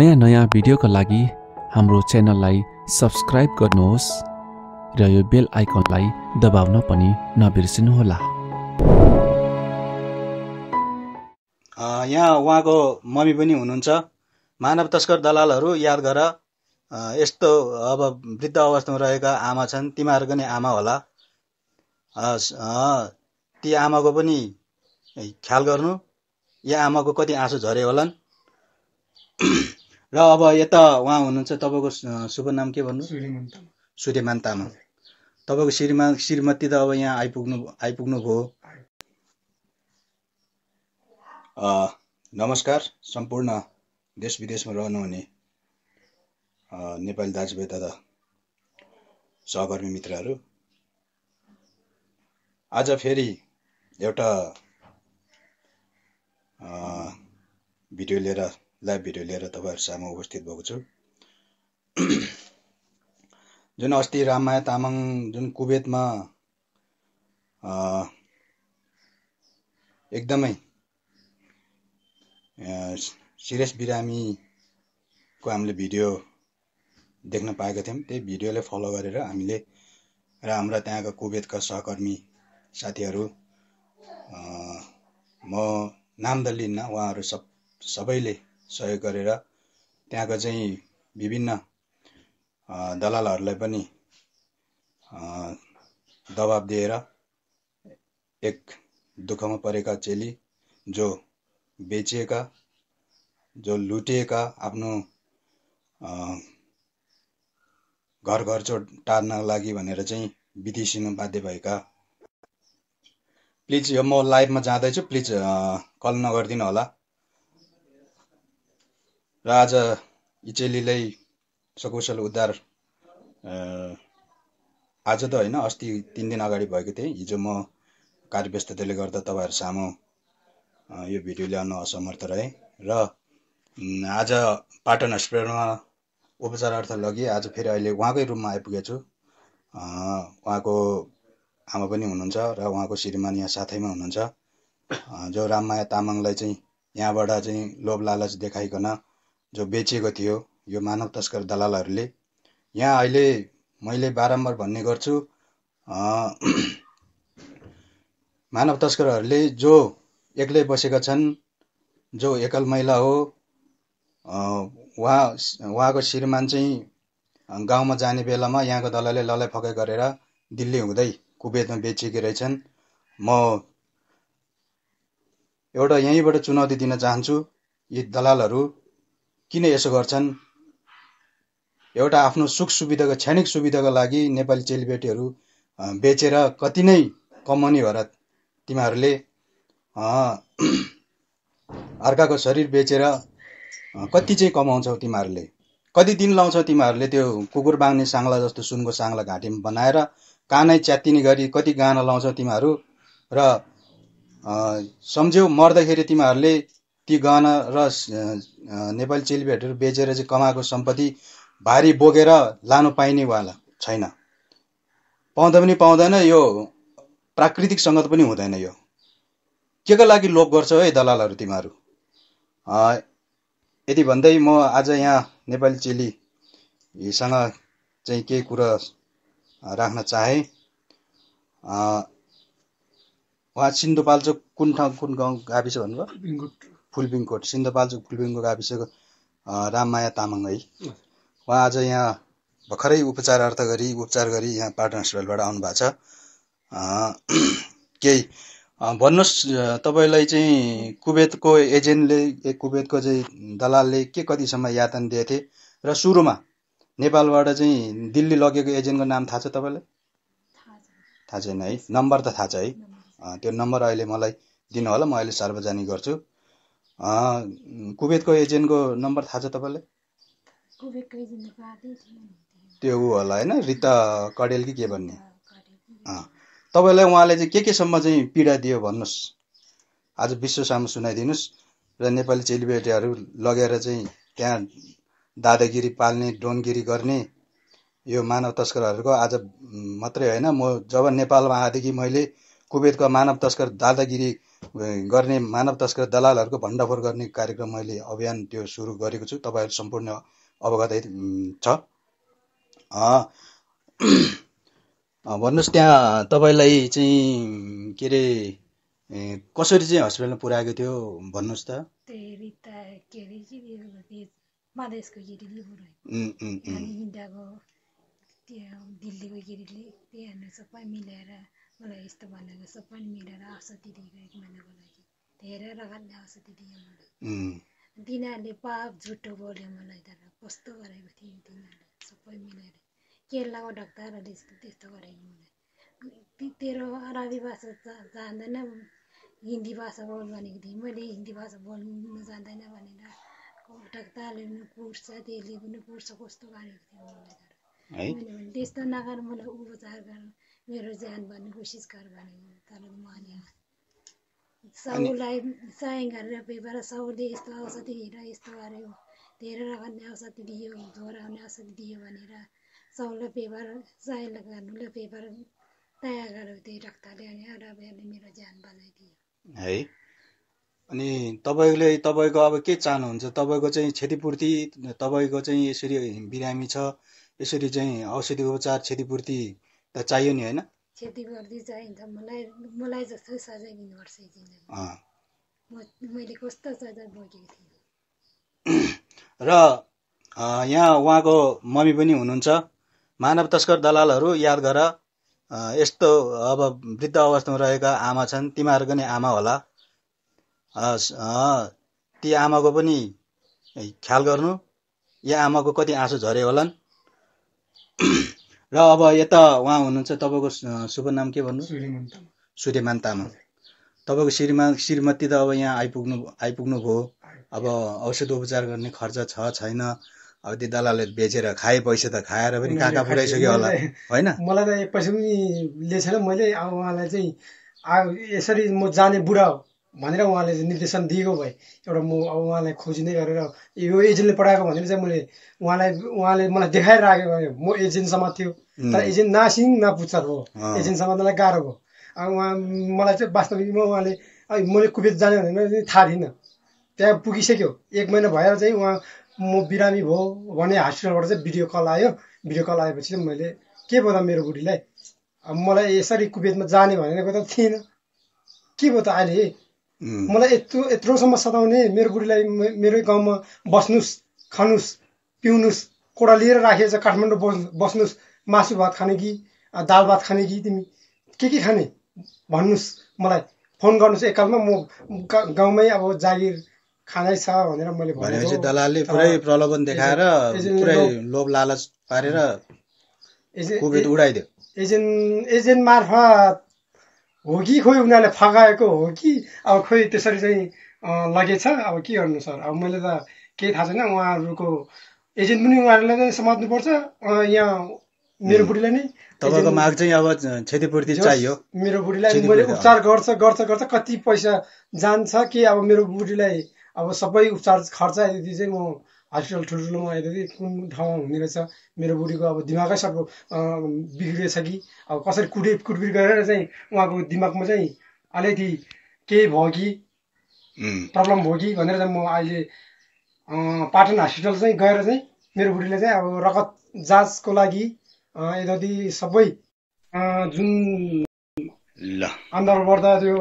नयाँ नयाँ भिडियोको लागि हाम्रो च्यानललाई सब्सक्राइब गर्नुहोस् र यो बेल आइकनलाई दबाउन पनि नबिर्सिनुहोला यहाँ उहाँको मम्मी पनि हुनुहुन्छ मानव तस्कर दलालहरू याद गर यस्तो अब वृद्ध अवस्थामा रहेका आमा छन् तिमीहरूको पनि आमा होला ती आमाको पनि ख्याल गर्नु या आमाको कति आँसु झरे होलान् र अब यता उहाँ हुनुहुन्छ तपाईँको शुभ नाम के भन्नु सूर्यमान तामाङ तपाईँको श्रीमा श्रीमती त अब यहाँ आइपुग्नु आइपुग्नु आइपुग्नुभयो नमस्कार सम्पूर्ण देश विदेशमा रहनुहुने नेपाली दाजुभाइ तथा सहकर्मी मित्रहरू आज फेरि एउटा भिडियो लिएर लाइभ भिडियो लिएर तपाईँहरू सामु उपस्थित भएको छु जुन अस्ति राममाया तामाङ जुन कुवेतमा एकदमै सिरियस बिरामीको हामीले भिडियो देख्न पाएका थियौँ त्यही भिडियोलाई फलो गरेर हामीले र हाम्रा त्यहाँका कुवेतका सहकर्मी साथीहरू म नाम त लिन्न उहाँहरू सब सबैले सहयोग गरेर त्यहाँको चाहिँ विभिन्न दलालहरूलाई पनि दबाब दिएर एक दुःखमा परेका चेली जो बेचिएका जो लुटिएका आफ्नो घर घर चो टार्नको लागि भनेर चाहिँ विदेशिनु बाध्य भएका प्लिज यो म लाइभमा जाँदैछु प्लिज कल नगरिदिनु होला र आज इचेलीलाई सकुशल उद्धार आज त होइन अस्ति तिन दिन अगाडि भएको थिएँ हिजो म कार्यव्यस्तताले गर्दा तपाईँहरू सामु यो भिडियो ल्याउन असमर्थ रहेँ र आज पाटन हस्पिटलमा उपचारार्थ लगेँ आज फेरि अहिले उहाँकै रुममा आइपुगेको छु उहाँको आमा पनि हुनुहुन्छ र उहाँको श्रीमान यहाँ साथैमा हुनुहुन्छ जो राममाया तामाङलाई चाहिँ यहाँबाट चाहिँ लोभ लालच देखाइकन जो बेचिएको थियो यो मानव तस्कर दलालहरूले यहाँ अहिले मैले बारम्बार भन्ने गर्छु मानव तस्करहरूले जो एक्लै बसेका छन् जो एकल महिला हो उहाँ उहाँको श्रीमान चाहिँ गाउँमा जाने बेलामा यहाँको दलालले ललाइफकाइ गरेर दिल्ली हुँदै कुवेतमा बेचिएकी रहेछन् म एउटा यहीँबाट चुनौती दिन चाहन्छु यी दलालहरू किन यसो गर्छन् एउटा आफ्नो सुख सुविधाको क्षणिक सुविधाको लागि नेपाली चेलीबेटीहरू बेचेर कति नै कमाउने भएर तिमीहरूले अर्काको शरीर बेचेर कति चाहिँ कमाउँछौ तिमीहरूले कति दिन लाउँछौ तिमीहरूले त्यो कुकुर बाँग्ने साङ्ला जस्तो सुनको साङ्ला घाँटीमा बनाएर कानै च्यातिने गरी कति गाना लाउँछौ तिमीहरू र सम्झ्यौ मर्दाखेरि तिमीहरूले ती गहना र नेपाली चेलीबेटहरू बेचेर चाहिँ कमाएको सम्पत्ति भारी बोकेर लानु पाइने वाला छैन पाउँदा पनि पाउँदैन यो प्राकृतिक सङ्गत पनि हुँदैन यो के का लागि लोप गर्छ है दलालहरू तिमीहरू यति भन्दै म आज यहाँ नेपाली चेलीसँग चाहिँ केही कुरा राख्न चाहे उहाँ सिन्धुपाल्चोक कुन ठाउँ कुन गाउँ गाविस भन्नुभयो फुलपिङकोट सिन्धुपाल्चोक फुलपिङको गाविसको राममाया तामाङ है उहाँ आज यहाँ भर्खरै उपचारार्थ गरी उपचार गरी यहाँ पाटन हस्पिटलबाट आउनु भएको छ केही भन्नुहोस् तपाईँलाई चाहिँ कुवेतको एजेन्टले कुवेतको चाहिँ दलालले के कतिसम्म यातन दिएको थिए र सुरुमा नेपालबाट चाहिँ दिल्ली लगेको एजेन्टको नाम थाहा छ तपाईँलाई थाहा छैन है नम्बर त थाहा छ है त्यो नम्बर अहिले मलाई दिनु होला म अहिले सार्वजनिक गर्छु कुवेतको एजेन्टको नम्बर थाहा छ तपाईँलाई त्यो ऊ होला होइन रिता कडेल कि के भन्ने तपाईँलाई उहाँले चाहिँ के केसम्म चाहिँ पीडा दियो भन्नुहोस् आज विश्व सामु सुनाइदिनुहोस् र नेपाली चेलीबेटीहरू लगेर चाहिँ त्यहाँ दादागिरी पाल्ने डोनगिरी गर्ने यो मानव तस्करहरूको आज मात्रै होइन म जब नेपालमा आएदेखि मैले कुवेतको मानव तस्कर दादागिरी गर्ने मानव तस्कर दलालहरूको भण्डाफोर गर्ने कार्यक्रम मैले अभियान त्यो सुरु गरेको छु तपाईँहरू सम्पूर्ण अवगत छ भन्नुहोस् त्यहाँ तपाईँलाई चाहिँ के अरे कसरी चाहिँ हस्पिटलमा पुऱ्याएको थियो भन्नुहोस् त दिल्लीको गिरीले त्यहाँ सबै मिलाएर मलाई यस्तो भनेको सबै मिलेर औषधि दिएको एक महिनाको लागि धेरै रगतले औषधि दियो मलाई तिनीहरूले पाप झुटो बोल्यो मलाई तर कस्तो गरेको थियो तिनीहरूले सबै मिलेर केरलाको डाक्टरहरूले यस्तो त्यस्तो गरेको मलाई तेरो अरबी भाषा जान्दैन हिन्दी भाषा बोल्नु भनेको थिएँ मैले हिन्दी भाषा बोल्नु जान्दैन भनेर डाक्टरले पनि कुर्छ त्यसले पनि कुर्छ कस्तो गरेको थियो मलाई तर मैले भने त्यस्तो नगर मलाई उपचार गर्नु मेरो ज्यान भन्ने कोसिस गर भने तर अनि सबलाई चाहिँ गरेर पेपर साउले यस्तो औषधि हेर यस्तो गर्यो धेरै गर्ने औषधि दियो ज्वरो आउने औषधि दियो भनेर साउलाई पेपर सायलाई गर्नुलाई पेपर तयार गरेर त्यही ल्याउने अनि अरबले मेरो ज्यान बचाइदियो है अनि तपाईँले तपाईँको अब के चाहनुहुन्छ तपाईँको चाहिँ क्षतिपूर्ति तपाईँको चाहिँ यसरी बिरामी छ यसरी चाहिँ औषधि उपचार क्षतिपूर्ति त चाहियो नि होइन खेती गर्दै मलाई मलाई जस्तो सजाय दिनुपर्छ मैले कस्तो सजाय बोकेको थिएँ र यहाँ उहाँको मम्मी पनि हुनुहुन्छ मानव तस्कर दलालहरू याद गर यस्तो अब वृद्ध अवस्थामा रहेका आमा छन् तिमीहरूको नि आमा होला ती आमाको पनि ख्याल गर्नु या आमाको कति आँसु झरे होलान् र अब यता उहाँ हुनुहुन्छ तपाईँको शुभ नाम के भन्नु सूर्यमान तामाङ तपाईँको श्रीमान श्रीमती त अब यहाँ आइपुग्नु आइपुग्नु आइपुग्नुभयो अब औषध उपचार गर्ने खर्च छ छैन अब त्यो दलालले बेचेर खाए पैसा त खाएर पनि कहाँ कहाँ पुऱ्याइसक्यो होला होइन मलाई त पैसा पनि लिएछ मैले अब उहाँलाई चाहिँ यसरी म जाने बुढा भनेर उहाँले निर्देशन दिएको भए एउटा म अब उहाँलाई खोजिँदै गरेर यो एजेन्टले पढाएको भनेर चाहिँ मैले उहाँलाई उहाँले मलाई देखाएर राखेको म एजेन्टसम्म थियो तर एजेन्ट नासिङ सिङ ना पुच्चर हो गाह्रो भयो अब उहाँ मलाई चाहिँ वास्तविकमा उहाँले मैले कुबेत जाने भनेर थाहा थिइनँ त्यहाँ पुगिसक्यो एक महिना भएर चाहिँ उहाँ म बिरामी भयो भने हस्पिटलबाट चाहिँ भिडियो कल आयो भिडियो कल आएपछि चाहिँ मैले के भयो त मेरो बुढीलाई मलाई यसरी कुबेतमा जाने भनेको त थिएन के भयो त अहिले मलाई यत्रो यत्रोसम्म सताउने मेरो बुढीलाई मेरै गाउँमा बस्नुहोस् खानुहोस् पिउनुहोस् कोडा लिएर राखेको छ काठमाडौँ बस् बस्नुहोस् मासु भात खाने कि दाल भात खाने कि तिमी के के खाने भन्नुहोस् मलाई फोन गर्नुहोस् एककालमा म गाउँमै अब जागिर खाँदै छ भनेर मैले भनेपछि दलालले पुरै प्रलोभन देखाएर पुरै लोभ लालच पारेर एजेन्ट उडाइदियो एजेन्ट एजेन्ट मार्फत हो कि खोइ उनीहरूले फगाएको हो कि अब खोइ त्यसरी चाहिँ लगेछ अब के गर्नु सर अब मैले त केही थाहा छैन उहाँहरूको एजेन्ट पनि उहाँहरूलाई नै समात्नुपर्छ यहाँ मेरो बुढीलाई नै तपाईँको माग चाहिँ अब क्षतिपूर्ति चाहियो मेरो बुढीलाई मैले उपचार गर्छ गर्छ गर्छ कति पैसा जान्छ कि अब मेरो बुढीलाई अब सबै उपचार खर्च यदि चाहिँ म हस्पिटल ठुल्ठुलोमा हेर्दाखेरि कुन ठाउँमा हुने रहेछ मेरो बुढीको अब दिमागै सब बिग्रिएछ कि अब कसरी कुटे कुटपिट गरेर चाहिँ उहाँको दिमागमा चाहिँ अलिकति केही भयो कि प्रब्लम भयो कि भनेर चाहिँ म अहिले पाटन हस्पिटल चाहिँ गएर चाहिँ मेरो बुढीले चाहिँ अब रगत जाँचको लागि यताउति सबै जुन ल गर्दा त्यो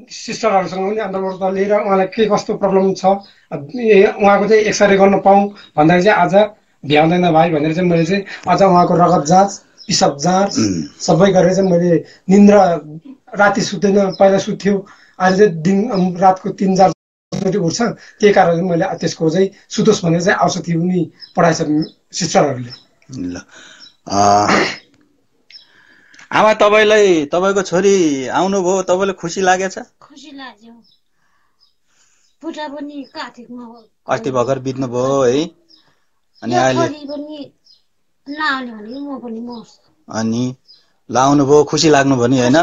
सिस्टरहरूसँग पनि अन्तर्वार्ता लिएर उहाँलाई के कस्तो प्रब्लम छ उहाँको चाहिँ एक्सरे गर्न पाऊँ भन्दाखेरि चाहिँ आज भ्याउँदैन भाइ भनेर चाहिँ मैले चाहिँ आज उहाँको रगत जाँच पिसाब जाँच सबै गरेर चाहिँ मैले निन्द्रा राति सुत्दैन पहिला सुत्थ्यो अहिले चाहिँ दिन रातको तिन चार बजी उठ्छ त्यही कारण मैले त्यसको चाहिँ सुतोस् भनेर चाहिँ औषधि पनि पढाएछ सिस्टरहरूले ल आमा तपाईँलाई तपाईँको छोरी आउनुभयो तपाईँलाई खुसी लागेछ खुसी लाग्यो बुढा अस्ति भर्खर बित्नुभयो है अनि अहिले अनि लाउनु भयो खुसी लाग्नु नि होइन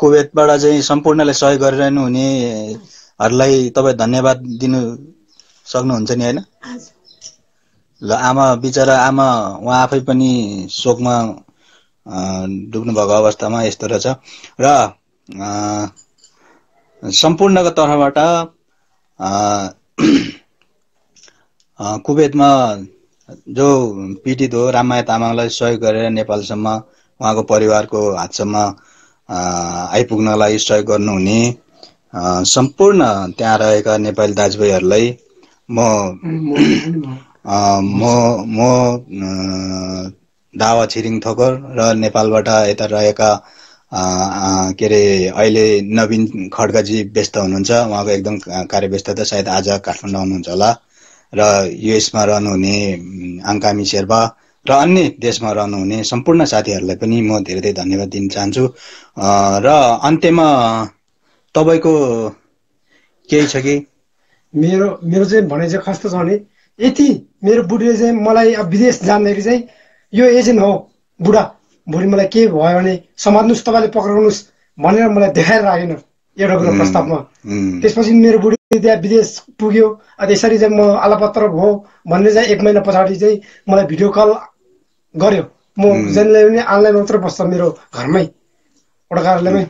कुवेतबाट चाहिँ सम्पूर्णलाई सहयोग गरिरहनु हुनेहरूलाई तपाईँ धन्यवाद दिनु सक्नुहुन्छ नि होइन ल आमा बिचरा आमा उहाँ आफै पनि शोकमा डुब्नु डुब्नुभएको अवस्थामा यस्तो रहेछ र सम्पूर्णको तर्फबाट कुवेतमा जो पीडित हो राममाया तामाङलाई सहयोग गरेर नेपालसम्म उहाँको परिवारको हातसम्म आइपुग्नलाई सहयोग गर्नुहुने सम्पूर्ण त्यहाँ रहेका नेपाली दाजुभाइहरूलाई म म म दावा छिरिङ थोकर र नेपालबाट यता रहेका के अरे अहिले नवीन खड्काजी व्यस्त हुनुहुन्छ उहाँको एकदम कार्य कार्यव्यस्तता सायद आज काठमाडौँ आउनुहुन्छ होला र युएसमा रहनुहुने आङ्कामी शेर्पा र अन्य देशमा रहनुहुने सम्पूर्ण साथीहरूलाई पनि म धेरै धेरै धन्यवाद दिन चाहन्छु र अन्त्यमा तपाईँको केही छ कि मेरो मेरो चाहिँ भनाइ चाहिँ कस्तो छ भने यति मेरो बुढीले चाहिँ मलाई अब विदेश जाँदाखेरि चाहिँ यो एजेन्ट हो बुढा भोलि मलाई के भयो भने समात्नुहोस् तपाईँले पक्राउनुहोस् भनेर मलाई देखाएर राखेन एउटा कुरो प्रस्तावमा त्यसपछि मेरो बुढी त्यहाँ विदेश पुग्यो अन्त यसरी चाहिँ म आलापत्र भयो भन्ने चाहिँ एक महिना पछाडि चाहिँ मलाई भिडियो कल गर्यो म जेनले पनि अनलाइन मात्र बस्छ मेरो घरमै एउटा कार्यालयमै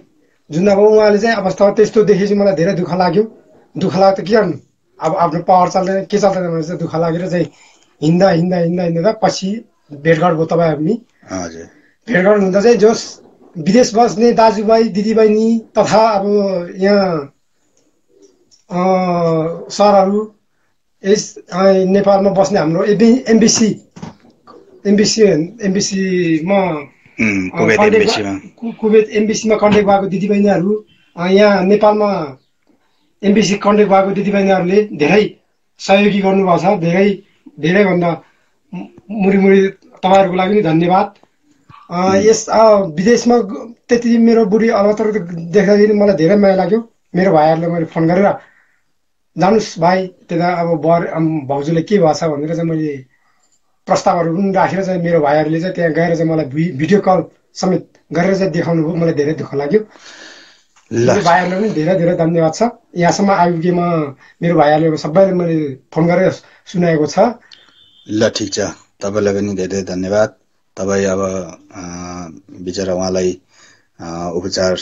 जुन अब उहाँले चाहिँ अवस्था त्यस्तो देखेपछि मलाई धेरै दुःख लाग्यो दुःख लाग्यो त के गर्नु अब आफ्नो पावर चल्दैन के चल्दैन भने चाहिँ दुःख लागेर चाहिँ हिँड्दा हिँड्दा हिँड्दा हिँड्दा पछि भेटघाट भयो तपाईँ हामी भेटघाट हुँदा चाहिँ जस विदेश बस्ने दाजुभाइ दिदीबहिनी तथा अब यहाँ सरहरू यस नेपालमा बस्ने हाम्रो एबी एमबिसी एमबिसी एमबिसीमा कुवेत एमबिसीमा कन्ट्याक्ट भएको दिदीबहिनीहरू यहाँ नेपालमा एमबिसी कन्ट्याक्ट भएको दिदीबहिनीहरूले धेरै सहयोगी गर्नुभएको छ धेरै धेरैभन्दा मुरी मुरी तपाईँहरूको लागि धन्यवाद यस विदेशमा त्यति मेरो बुढी अलतर देख्दाखेरि मलाई धेरै माया लाग्यो मेरो भाइहरूलाई मैले फोन गरेर जानुहोस् भाइ त्यता अब बर भाउजूले के भएको छ भनेर चाहिँ मैले प्रस्तावहरू पनि राखेर चाहिँ मेरो भाइहरूले चाहिँ त्यहाँ गएर चाहिँ मलाई भिडियो कल समेत गरेर चाहिँ देखाउनु भयो मलाई धेरै दुःख लाग्यो भाइहरूलाई पनि धेरै धेरै धन्यवाद छ यहाँसम्म आइपुगेमा मेरो भाइहरूले सबैले मैले फोन गरेर सुनाएको छ ल ठिक छ तपाईँलाई पनि धेरै धन्यवाद तपाईँ अब बिचरा उहाँलाई उपचार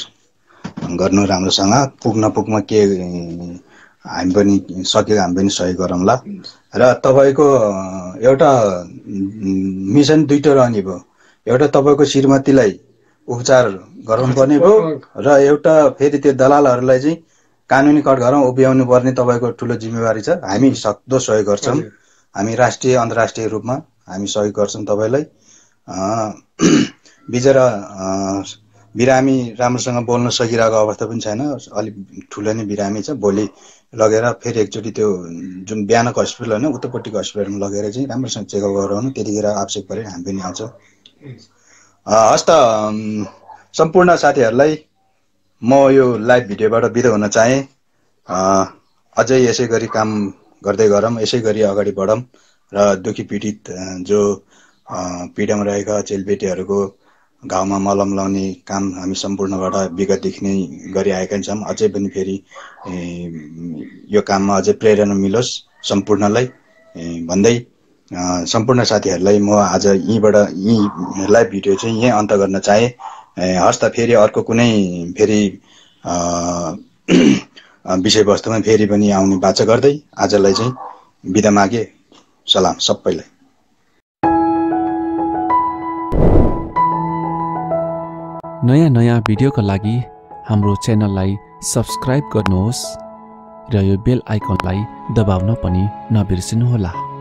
गर्नु राम्रोसँग पुग्न पुग्न के हामी पनि सकेको हामी पनि सहयोग गरौँला र तपाईँको एउटा मिसन दुइटा रहने भयो एउटा तपाईँको श्रीमतीलाई उपचार गराउनुपर्ने भयो र एउटा फेरि त्यो दलालहरूलाई चाहिँ कानुनी गरौँ उभ्याउनु पर्ने तपाईँको ठुलो जिम्मेवारी छ हामी सक्दो सहयोग गर्छौँ हामी राष्ट्रिय अन्तर्राष्ट्रिय रूपमा हामी सहयोग गर्छौँ तपाईँलाई बिजेर बिरामी राम्रोसँग बोल्न सकिरहेको अवस्था पनि छैन अलिक ठुलो नै बिरामी छ भोलि लगेर फेरि एकचोटि त्यो जुन बिहानको हस्पिटल होइन उत्तरपट्टिको हस्पिटलमा लगेर चाहिँ राम्रोसँग चेकअप गराउनु त्यतिखेर आवश्यक परे हामी पनि आउँछ हस् त सम्पूर्ण साथीहरूलाई म यो लाइभ भिडियोबाट बिदा हुन चाहेँ अझै यसै गरी काम गर्दै गरौँ यसै गरी अगाडि बढौँ र दुखी पीडित जो पीडामा रहेका चेलबेटीहरूको घाउमा मलम लाउने काम हामी सम्पूर्णबाट विगतदेखि नै गरिआएका छौँ अझै पनि फेरि यो काममा अझै प्रेरणा मिलोस् सम्पूर्णलाई भन्दै सम्पूर्ण साथीहरूलाई म आज यहीँबाट यहीँलाई भिडियो चाहिँ यहीँ अन्त गर्न चाहेँ हस् त फेरि अर्को कुनै फेरि विषयवस्तुमा फेरि पनि आउने बाचा गर्दै आजलाई चाहिँ बिदा मागे सलाम सबैलाई नयाँ नयाँ भिडियोका लागि हाम्रो च्यानललाई सब्सक्राइब गर्नुहोस् र यो बेल आइकनलाई दबाउन पनि नबिर्सिनुहोला